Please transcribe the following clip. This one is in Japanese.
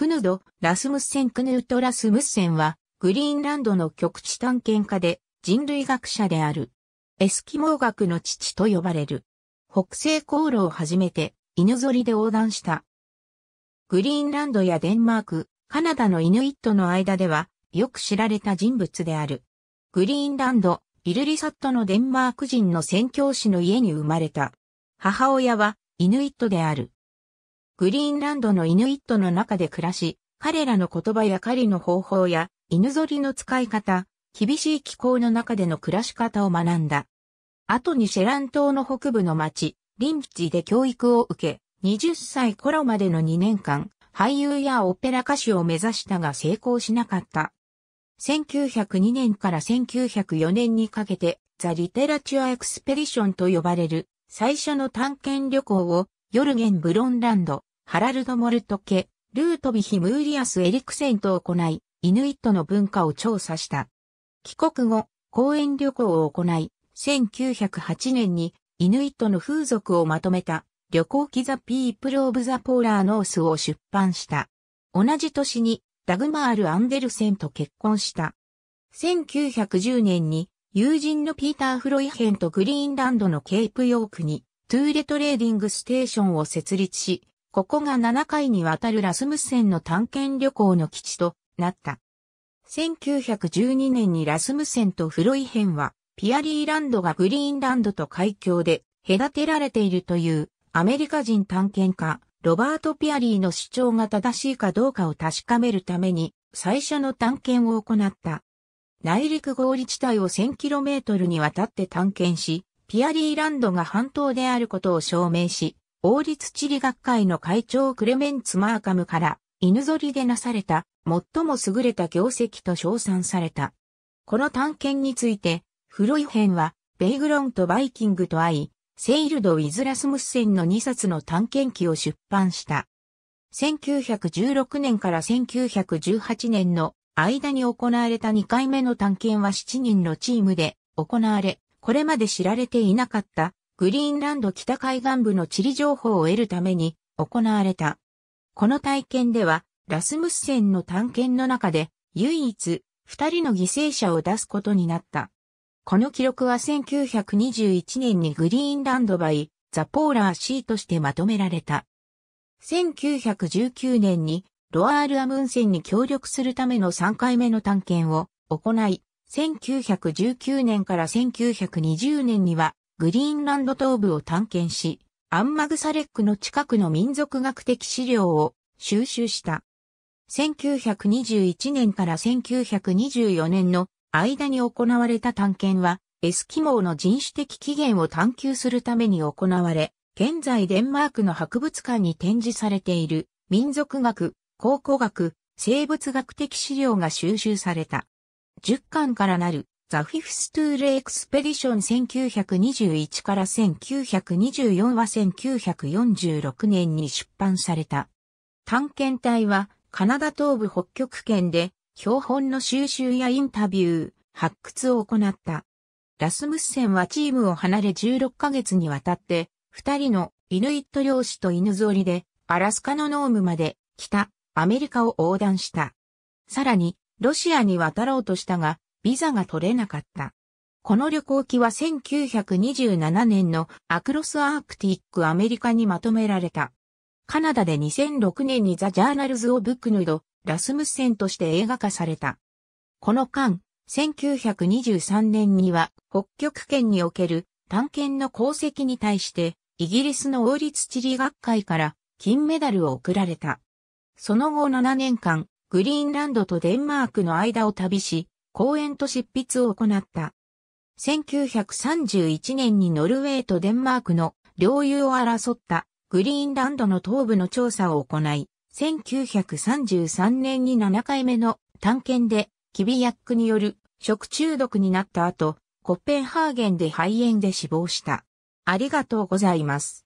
クヌド・ラスムッセン・クヌート・ラスムッセンは、グリーンランドの極地探検家で人類学者である。エスキモー学の父と呼ばれる。北西航路をはじめて、犬ぞりで横断した。グリーンランドやデンマーク、カナダのイヌイットの間では、よく知られた人物である。グリーンランド、イルリサットのデンマーク人の宣教師の家に生まれた。母親は、イヌイットである。グリーンランドのイヌイットの中で暮らし、彼らの言葉や狩りの方法や、犬ぞりの使い方、厳しい気候の中での暮らし方を学んだ。後にシェラン島の北部の町、リンチで教育を受け、20歳頃までの2年間、俳優やオペラ歌手を目指したが成功しなかった。1902年から1904年にかけて、ザ・リテラチュア・エクスペディションと呼ばれる最初の探検旅行をヨルゲン・ブロンランド、ハラルド・モルト家、ルートビヒ・ムーリアス・エリクセンと行い、イヌイットの文化を調査した。帰国後、公園旅行を行い、1908年にイヌイットの風俗をまとめた旅行記ザ・ピープル・オブ・ザ・ポーラー・ノースを出版した。同じ年にダグマール・アンデルセンと結婚した。1910年に友人のピーター・フロイヘンとグリーンランドのケープヨークにトゥーレトレーディングステーションを設立し、ここが7回にわたるラスムセンの探検旅行の基地となった。1912年にラスムセンとフロイヘンは、ピアリーランドがグリーンランドと海峡で隔てられているというアメリカ人探検家、ロバート・ピアリーの主張が正しいかどうかを確かめるために最初の探検を行った。内陸合理地帯を 1000km にわたって探検し、ピアリーランドが半島であることを証明し、王立地理学会の会長クレメンツ・マーカムから、犬ぞりでなされた、最も優れた業績と称賛された。この探検について、フロイヘンは、ベイグロンとバイキングと会い、セイルド・ウィズ・ラスムスセンの2冊の探検記を出版した。1916年から1918年の間に行われた2回目の探検は7人のチームで行われ、これまで知られていなかったグリーンランド北海岸部の地理情報を得るために行われた。この体験では、ラスムスセンの探検の中で唯一二人の犠牲者を出すことになった。この記録は1921年にグリーンランドバイザ・ポーラーシーとしてまとめられた。1919年にロアール・アムンセンに協力するための3回目の探検を行い、1919年から1920年にはグリーンランド東部を探検し、アンマグサレックの近くの民族学的資料を収集した。1921年から1924年の間に行われた探検は、エスキモーの人種的起源を探求するために行われ、現在デンマークの博物館に展示されている民族学、考古学、生物学的資料が収集された。10巻からなるザ・フィフス・トゥール・エクスペディション1921から1924は1946年に出版された。探検隊はカナダ東部北極圏で標本の収集やインタビュー、発掘を行った。ラスムッセンはチームを離れ16ヶ月にわたって、二人のイヌイット漁師と犬ゾりで、アラスカのノームまで、北、アメリカを横断した。さらに、ロシアに渡ろうとしたが、ビザが取れなかった。この旅行記は1927年のアクロスアークティックアメリカにまとめられた。カナダで2006年にザ・ジャーナルズ・オブ・クヌード、ラスムッセンとして映画化された。この間、1923年には北極圏における探検の功績に対してイギリスの王立地理学会から金メダルを贈られた。その後7年間、グリーンランドとデンマークの間を旅し、講演と執筆を行った。1931年にノルウェーとデンマークの領有を争ったグリーンランドの東部の調査を行い、1933年に7回目の探検でキビヤックによる食中毒になった後、コッペンハーゲンで肺炎で死亡した。ありがとうございます。